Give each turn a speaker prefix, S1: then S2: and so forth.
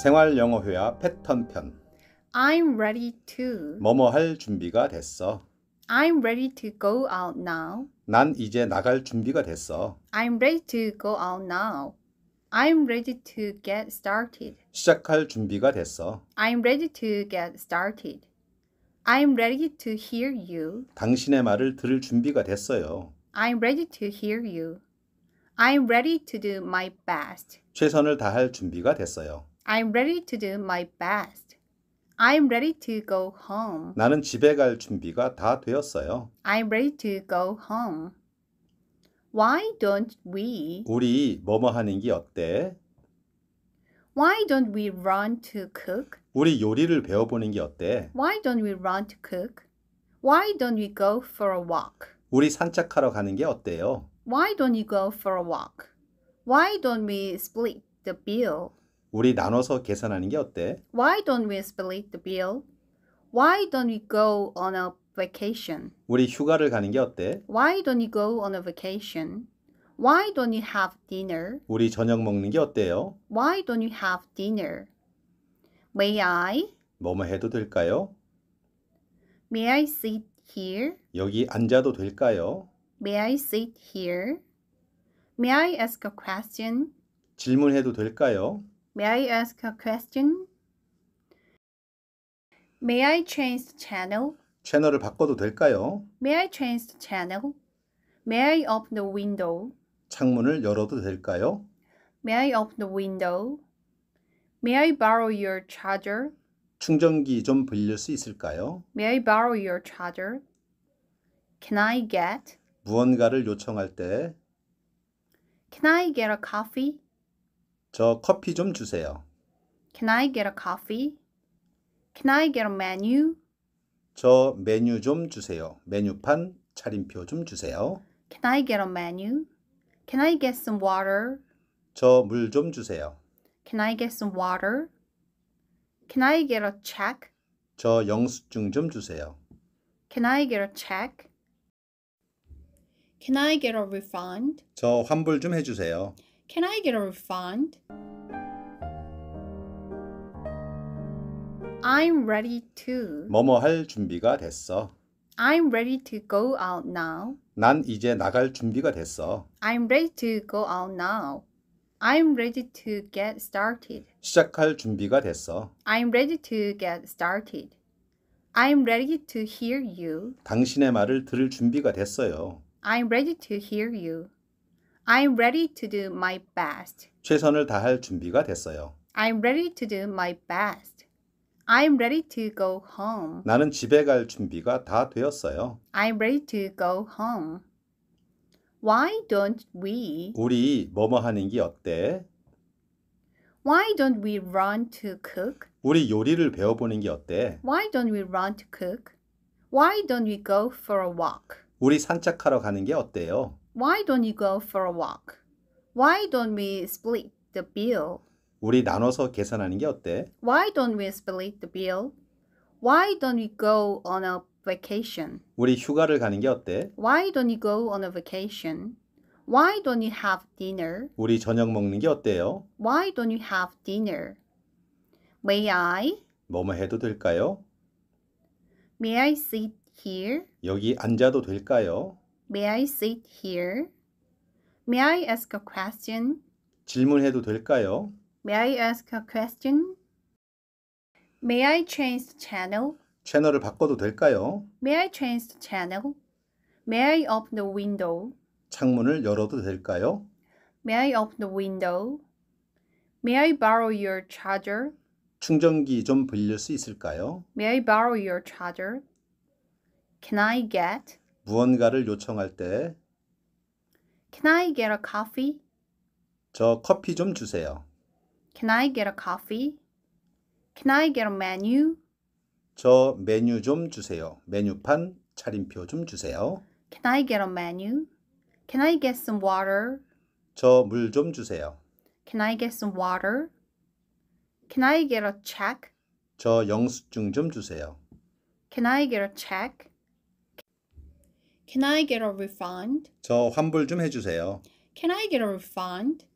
S1: 생활 영어 회화 패턴편
S2: I'm ready to.
S1: 뭐뭐 할 준비가 됐어.
S2: I'm ready to go out now.
S1: 난 이제 나갈 준비가 됐어.
S2: I'm ready to go out now. I'm ready to get started.
S1: 시작할 준비가 됐어.
S2: I'm ready to get started. I'm ready to hear you.
S1: 당신의 말을 들을 준비가 됐어요.
S2: I'm ready to hear you. I'm ready to do my best.
S1: 최선을 다할 준비가 됐어요.
S2: I'm ready to do my best. I'm ready to go home. 나는
S1: 집에 갈 준비가 다 되었어요.
S2: I'm ready to go home. Why don't we?
S1: 우리 뭐뭐 하는 게 어때?
S2: Why don't we run to cook?
S1: 우리 요리를 배워보는 게 어때?
S2: Why don't we run to cook? Why don't we go for a walk?
S1: 우리 산책하러 가는 게 어때요?
S2: Why don't you go for a walk? Why don't we split the bill?
S1: 우리 나눠서 계산하는 게 어때?
S2: Why don't we split the bill? Why don't we go on a vacation?
S1: 우리 휴가를 가는 게 어때?
S2: Why don't we go on a vacation? Why don't you have dinner?
S1: 우리 저녁 먹는 게 어때요?
S2: Why don't you have dinner? May I?
S1: 뭐뭐 해도 될까요?
S2: May I sit here?
S1: 여기 앉아도 될까요?
S2: May I sit here? May I ask a question?
S1: 질문해도 될까요?
S2: May I ask a question? May I change the channel?
S1: 채널을 바꿔도 될까요?
S2: May I change the channel? May I open the window?
S1: 창문을 열어도 될까요?
S2: May I open the window? May I borrow your charger?
S1: 충전기 좀 빌릴 수 있을까요?
S2: May I borrow your charger? Can I get?
S1: 무언가를 요청할 때
S2: Can I get a coffee?
S1: 저 커피 좀 주세요.
S2: Can I get a coffee? Can I get a menu?
S1: 저 메뉴 좀 주세요. 메뉴판 차림표 좀 주세요.
S2: Can I get a menu? Can I get some water?
S1: 저 물 좀 주세요.
S2: Can I get some water? Can I get a check?
S1: 저 영수증 좀 주세요.
S2: Can I get a check? Can I get a refund?
S1: 저 환불 좀 해주세요.
S2: Can I get a refund? I'm ready to.
S1: 뭐뭐 할 준비가 됐어.
S2: I'm ready to go out now.
S1: 난 이제 나갈 준비가 됐어.
S2: I'm ready to go out now. I'm ready to get started.
S1: 시작할 준비가 됐어.
S2: I'm ready to get started. I'm ready to hear you.
S1: 당신의 말을 들을 준비가 됐어요.
S2: I'm ready to hear you. I'm ready to do my best.
S1: 최선을 다할 준비가 됐어요.
S2: I'm ready to do my best. I'm ready to go home.
S1: 나는 집에 갈 준비가 다 되었어요.
S2: I'm ready to go home. Why don't we?
S1: 우리 뭐뭐 하는 게 어때?
S2: Why don't we run to cook?
S1: 우리 요리를 배워보는 게 어때?
S2: Why don't we run to cook? Why don't we go for a walk?
S1: 우리 산책하러 가는 게 어때요?
S2: Why don't you go for a walk? Why don't we split the bill?
S1: 우리 나눠서 계산하는 게 어때?
S2: Why don't we split the bill? Why don't we go on a vacation?
S1: 우리 휴가를 가는 게 어때?
S2: Why don't you go on a vacation? Why don't you have dinner?
S1: 우리 저녁 먹는 게 어때요?
S2: Why don't you have dinner? May I?
S1: 뭐뭐 해도 될까요?
S2: May I sit here?
S1: 여기 앉아도 될까요?
S2: May I sit here? May I ask a question?
S1: 질문해도 될까요?
S2: May I ask a question? May I change the channel?
S1: 채널을 바꿔도 될까요?
S2: May I change the channel? May I open the window?
S1: 창문을 열어도 될까요?
S2: May I open the window? May I borrow your charger?
S1: 충전기 좀 빌릴 수 있을까요?
S2: May I borrow your charger? Can I get?
S1: 무언가를 요청할 때
S2: Can I get a coffee?
S1: 저 커피 좀 주세요.
S2: Can I get a coffee? Can I get a menu?
S1: 저 메뉴 좀 주세요. 메뉴판 차림표 좀 주세요.
S2: Can I get a menu? Can I get some water?
S1: 저 물 좀 주세요.
S2: Can I get some water? Can I get a check?
S1: 저 영수증 좀 주세요.
S2: Can I get a check? Can I get a refund?
S1: 저 환불 좀 해주세요.
S2: Can I get a refund?